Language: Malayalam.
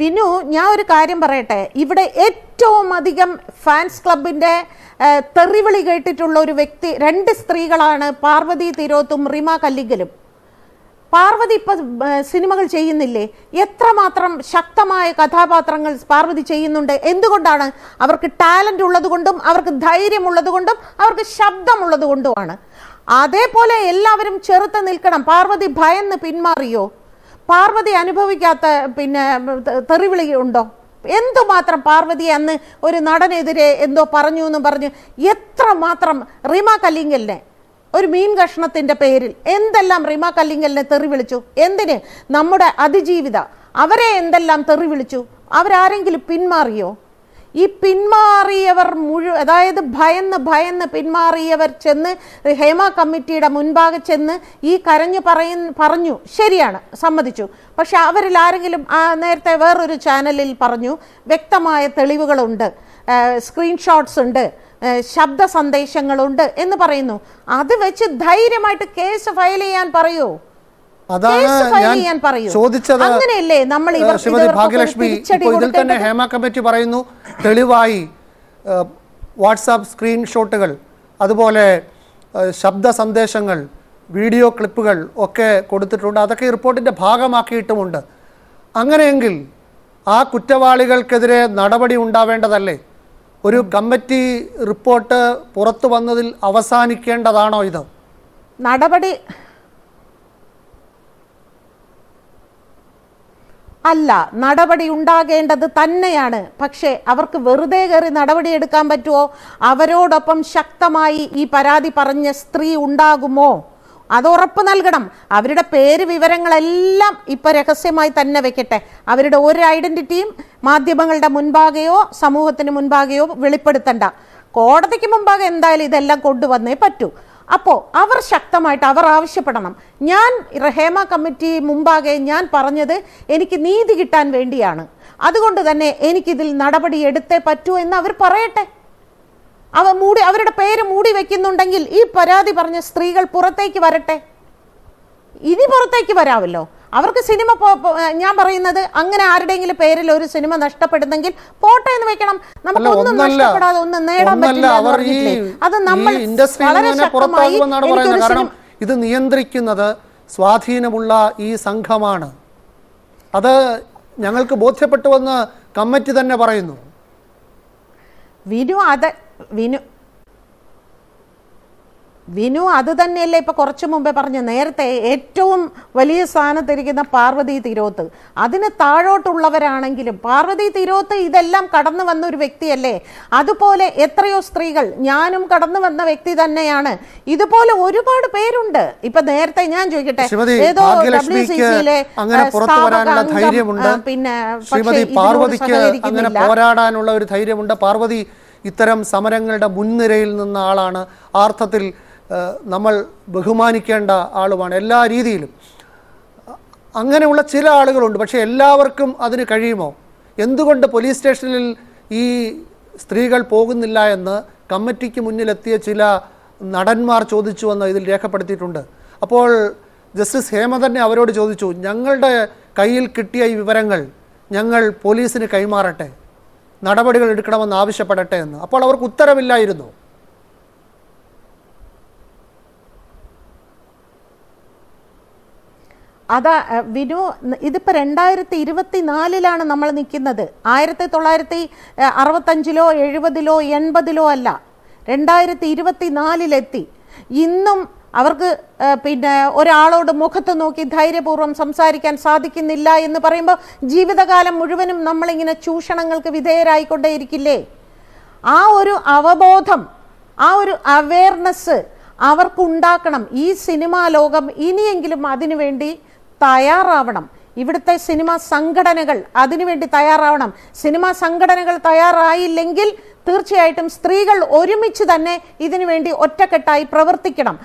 വിനു ഞാൻ ഒരു കാര്യം പറയട്ടെ ഇവിടെ ഏറ്റവും അധികം ഫാൻസ് ക്ലബിൻ്റെ തെറിവിളി കേട്ടിട്ടുള്ള ഒരു വ്യക്തി രണ്ട് സ്ത്രീകളാണ് പാർവതി തിരോത്തും റിമ കല്ലിങ്കലും പാർവതി ഇപ്പം സിനിമകൾ ചെയ്യുന്നില്ലേ എത്രമാത്രം ശക്തമായ കഥാപാത്രങ്ങൾ പാർവതി ചെയ്യുന്നുണ്ട് എന്തുകൊണ്ടാണ് അവർക്ക് ടാലൻ്റ് ഉള്ളതുകൊണ്ടും അവർക്ക് ധൈര്യമുള്ളതുകൊണ്ടും അവർക്ക് ശബ്ദമുള്ളതുകൊണ്ടുമാണ് അതേപോലെ എല്ലാവരും ചെറുത്ത് നിൽക്കണം പാർവതി ഭയന്ന് പിന്മാറിയോ പാർവതി അനുഭവിക്കാത്ത പിന്നെ തെറിവിളി ഉണ്ടോ എന്തുമാത്രം പാർവതി അന്ന് ഒരു നടനെതിരെ എന്തോ പറഞ്ഞു എന്ന് പറഞ്ഞ് എത്ര മാത്രം റീമ കല്ലിങ്കലിനെ ഒരു മീൻ കഷ്ണത്തിൻ്റെ പേരിൽ എന്തെല്ലാം റീമ കല്ലിങ്കലിനെ തെറി വിളിച്ചു എന്തിന് നമ്മുടെ അതിജീവിത അവരെ എന്തെല്ലാം തെറി വിളിച്ചു അവരാരെങ്കിലും പിന്മാറിയോ ഈ പിന്മാറിയവർ മുഴുവൻ അതായത് ഭയന്ന് ഭയന്ന് പിന്മാറിയവർ ചെന്ന് ഹേമ കമ്മിറ്റിയുടെ മുൻപാകെ ചെന്ന് ഈ കരഞ്ഞു പറയു പറഞ്ഞു ശരിയാണ് സമ്മതിച്ചു പക്ഷെ അവരിൽ ആരെങ്കിലും നേരത്തെ വേറൊരു ചാനലിൽ പറഞ്ഞു വ്യക്തമായ തെളിവുകളുണ്ട് സ്ക്രീൻഷോട്ട്സ് ഉണ്ട് ശബ്ദ സന്ദേശങ്ങളുണ്ട് എന്ന് പറയുന്നു അത് വെച്ച് ധൈര്യമായിട്ട് കേസ് ഫയൽ ചെയ്യാൻ പറയൂ അതാണ് ചോദിച്ചത് അങ്ങനെയല്ലേ നമ്മൾ ശ്രീമതി ഭാഗ്യലക്ഷ്മി ഇതിൽ തന്നെ ഹേമ കമ്മിറ്റി പറയുന്നു തെളിവായി വാട്സാപ്പ് സ്ക്രീൻഷോട്ടുകൾ അതുപോലെ ശബ്ദ സന്ദേശങ്ങൾ വീഡിയോ ക്ലിപ്പുകൾ ഒക്കെ കൊടുത്തിട്ടുണ്ട് അതൊക്കെ റിപ്പോർട്ടിൻ്റെ ഭാഗമാക്കിയിട്ടുമുണ്ട് അങ്ങനെയെങ്കിൽ ആ കുറ്റവാളികൾക്കെതിരെ നടപടി ഉണ്ടാവേണ്ടതല്ലേ ഒരു കമ്മിറ്റി റിപ്പോർട്ട് പുറത്തു വന്നതിൽ അവസാനിക്കേണ്ടതാണോ ഇത് നടപടി അല്ല നടപടി ഉണ്ടാകേണ്ടത് തന്നെയാണ് പക്ഷേ അവർക്ക് വെറുതെ കയറി എടുക്കാൻ പറ്റുമോ അവരോടൊപ്പം ശക്തമായി ഈ പരാതി പറഞ്ഞ സ്ത്രീ ഉണ്ടാകുമോ അത് ഉറപ്പ് നൽകണം അവരുടെ പേര് വിവരങ്ങളെല്ലാം ഇപ്പം രഹസ്യമായി തന്നെ വെക്കട്ടെ അവരുടെ ഒരു ഐഡന്റിറ്റിയും മാധ്യമങ്ങളുടെ മുൻപാകെയോ സമൂഹത്തിന് മുൻപാകെയോ വെളിപ്പെടുത്തണ്ട കോടതിക്ക് മുമ്പാകെ എന്തായാലും ഇതെല്ലാം കൊണ്ടുവന്നേ പറ്റൂ അപ്പോൾ അവർ ശക്തമായിട്ട് അവർ ആവശ്യപ്പെടണം ഞാൻ ഹേമ കമ്മിറ്റി മുമ്പാകെ ഞാൻ പറഞ്ഞത് എനിക്ക് നീതി കിട്ടാൻ വേണ്ടിയാണ് അതുകൊണ്ട് തന്നെ എനിക്കിതിൽ നടപടി എടുത്തേ പറ്റൂ എന്ന് അവർ പറയട്ടെ അവ മൂടി അവരുടെ പേര് മൂടി വെക്കുന്നുണ്ടെങ്കിൽ ഈ പരാതി പറഞ്ഞ സ്ത്രീകൾ പുറത്തേക്ക് വരട്ടെ ഇനി പുറത്തേക്ക് വരാമല്ലോ അവർക്ക് സിനിമ ഞാൻ പറയുന്നത് അങ്ങനെ ആരുടെയെങ്കിലും പേരിൽ ഒരു സിനിമ നഷ്ടപ്പെടുന്നെങ്കിൽ പോട്ടെ എന്ന് വെക്കണം നമുക്ക് ഒന്നും നഷ്ടപ്പെടാതെ ഒന്നും നേടാൻ പറ്റില്ല അത് നമ്മൾ വളരെ ഇത് നിയന്ത്രിക്കുന്നത് സ്വാധീനമുള്ള ഈ സംഘമാണ് അത് ഞങ്ങൾക്ക് ബോധ്യപ്പെട്ടുവെന്ന് കമ്മിറ്റി തന്നെ പറയുന്നു വിനു അത് വിനു വിനു അത് തന്നെയല്ലേ ഇപ്പോൾ കുറച്ച് മുമ്പേ പറഞ്ഞു നേരത്തെ ഏറ്റവും വലിയ സ്ഥാനത്തിരിക്കുന്ന പാർവതി തിരോത്ത് അതിന് താഴോട്ടുള്ളവരാണെങ്കിലും പാർവതി തിരോത്ത് ഇതെല്ലാം കടന്നു വന്ന ഒരു വ്യക്തിയല്ലേ അതുപോലെ എത്രയോ സ്ത്രീകൾ ഞാനും കടന്നു വന്ന വ്യക്തി തന്നെയാണ് ഇതുപോലെ ഒരുപാട് പേരുണ്ട് ഇപ്പൊ നേരത്തെ ഞാൻ ചോദിക്കട്ടെ ഏതോ ഡബ്ല്യു സി സിയിലെ പിന്നെ പോരാടാനുള്ള ഒരു ധൈര്യമുണ്ട് പാർവതി ഇത്തരം സമരങ്ങളുടെ മുൻനിരയിൽ നിന്ന ആളാണ് ആർത്ഥത്തിൽ നമ്മൾ ബഹുമാനിക്കേണ്ട ആളുമാണ് എല്ലാ രീതിയിലും അങ്ങനെയുള്ള ചില ആളുകളുണ്ട് പക്ഷേ എല്ലാവർക്കും അതിന് കഴിയുമോ എന്തുകൊണ്ട് പോലീസ് സ്റ്റേഷനിൽ ഈ സ്ത്രീകൾ പോകുന്നില്ല എന്ന് കമ്മിറ്റിക്ക് മുന്നിലെത്തിയ ചില നടന്മാർ ചോദിച്ചു എന്ന് ഇതിൽ രേഖപ്പെടുത്തിയിട്ടുണ്ട് അപ്പോൾ ജസ്റ്റിസ് ഹേമ തന്നെ അവരോട് ചോദിച്ചു ഞങ്ങളുടെ കയ്യിൽ കിട്ടിയ ഈ വിവരങ്ങൾ ഞങ്ങൾ പോലീസിന് കൈമാറട്ടെ നടപടികൾ എടുക്കണമെന്ന് ആവശ്യപ്പെടട്ടെ എന്ന് അപ്പോൾ അവർക്ക് ഉത്തരവില്ലായിരുന്നു അതാ വിനു ഇതിപ്പോൾ രണ്ടായിരത്തി ഇരുപത്തി നാലിലാണ് നമ്മൾ നിൽക്കുന്നത് ആയിരത്തി തൊള്ളായിരത്തി അറുപത്തഞ്ചിലോ എഴുപതിലോ എൺപതിലോ അല്ല രണ്ടായിരത്തി ഇരുപത്തി നാലിലെത്തി ഇന്നും അവർക്ക് പിന്നെ ഒരാളോട് മുഖത്ത് നോക്കി ധൈര്യപൂർവ്വം സംസാരിക്കാൻ സാധിക്കുന്നില്ല എന്ന് പറയുമ്പോൾ ജീവിതകാലം മുഴുവനും നമ്മളിങ്ങനെ ചൂഷണങ്ങൾക്ക് വിധേയരായിക്കൊണ്ടേയിരിക്കില്ലേ ആ ഒരു അവബോധം ആ ഒരു അവെയർനെസ് അവർക്കുണ്ടാക്കണം ഈ സിനിമാ ലോകം ഇനിയെങ്കിലും അതിനുവേണ്ടി തയ്യാറാവണം ഇവിടുത്തെ സിനിമാ സംഘടനകൾ അതിനുവേണ്ടി തയ്യാറാവണം സിനിമാ സംഘടനകൾ തയ്യാറായില്ലെങ്കിൽ തീർച്ചയായിട്ടും സ്ത്രീകൾ ഒരുമിച്ച് തന്നെ ഇതിനുവേണ്ടി ഒറ്റക്കെട്ടായി പ്രവർത്തിക്കണം